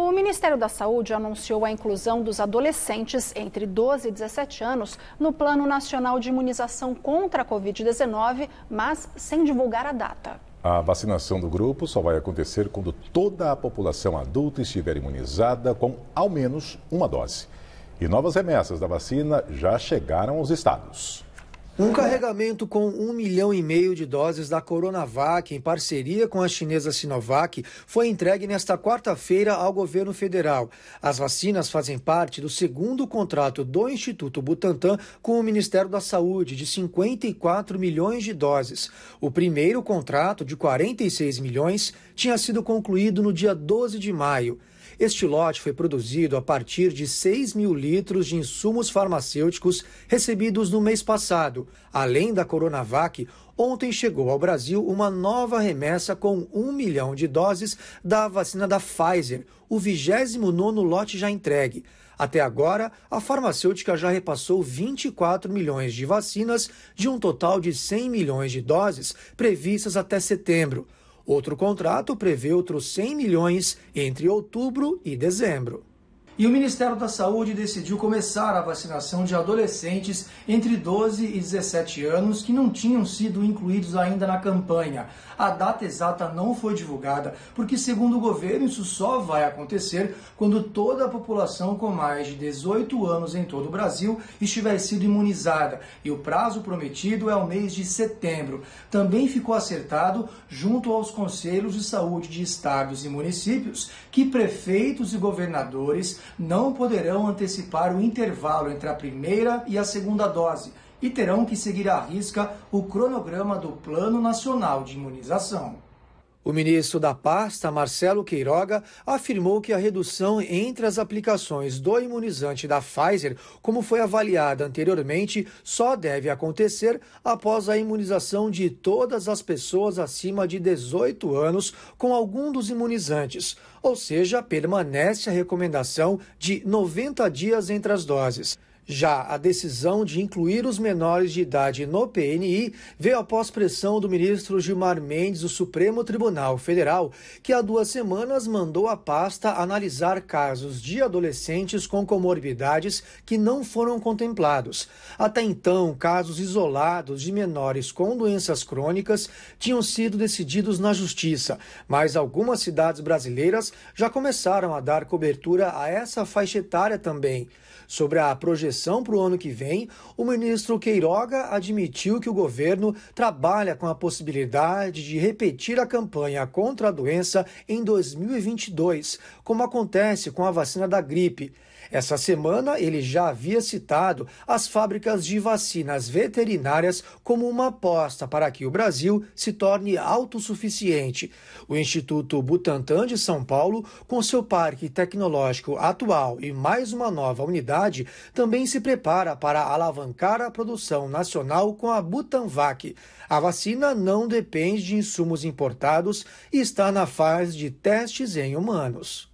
O Ministério da Saúde anunciou a inclusão dos adolescentes entre 12 e 17 anos no Plano Nacional de Imunização contra a Covid-19, mas sem divulgar a data. A vacinação do grupo só vai acontecer quando toda a população adulta estiver imunizada com ao menos uma dose. E novas remessas da vacina já chegaram aos estados. Um carregamento com um milhão e meio de doses da Coronavac, em parceria com a chinesa Sinovac, foi entregue nesta quarta-feira ao governo federal. As vacinas fazem parte do segundo contrato do Instituto Butantan com o Ministério da Saúde, de 54 milhões de doses. O primeiro contrato, de 46 milhões, tinha sido concluído no dia 12 de maio. Este lote foi produzido a partir de 6 mil litros de insumos farmacêuticos recebidos no mês passado. Além da Coronavac, ontem chegou ao Brasil uma nova remessa com 1 milhão de doses da vacina da Pfizer, o 29 lote já entregue. Até agora, a farmacêutica já repassou 24 milhões de vacinas de um total de 100 milhões de doses previstas até setembro. Outro contrato prevê outros 100 milhões entre outubro e dezembro. E o Ministério da Saúde decidiu começar a vacinação de adolescentes entre 12 e 17 anos que não tinham sido incluídos ainda na campanha. A data exata não foi divulgada, porque, segundo o governo, isso só vai acontecer quando toda a população com mais de 18 anos em todo o Brasil estiver sido imunizada. E o prazo prometido é o mês de setembro. Também ficou acertado, junto aos conselhos de saúde de estados e municípios, que prefeitos e governadores não poderão antecipar o intervalo entre a primeira e a segunda dose e terão que seguir à risca o cronograma do Plano Nacional de Imunização. O ministro da pasta, Marcelo Queiroga, afirmou que a redução entre as aplicações do imunizante da Pfizer, como foi avaliada anteriormente, só deve acontecer após a imunização de todas as pessoas acima de 18 anos com algum dos imunizantes, ou seja, permanece a recomendação de 90 dias entre as doses. Já a decisão de incluir os menores de idade no PNI veio após pressão do ministro Gilmar Mendes do Supremo Tribunal Federal, que há duas semanas mandou a pasta analisar casos de adolescentes com comorbidades que não foram contemplados. Até então, casos isolados de menores com doenças crônicas tinham sido decididos na Justiça, mas algumas cidades brasileiras já começaram a dar cobertura a essa faixa etária também. Sobre a projeção projeção para o ano que vem, o ministro Queiroga admitiu que o governo trabalha com a possibilidade de repetir a campanha contra a doença em 2022, como acontece com a vacina da gripe. Essa semana, ele já havia citado as fábricas de vacinas veterinárias como uma aposta para que o Brasil se torne autossuficiente. O Instituto Butantan de São Paulo, com seu parque tecnológico atual e mais uma nova unidade, também se prepara para alavancar a produção nacional com a Butanvac. A vacina não depende de insumos importados e está na fase de testes em humanos.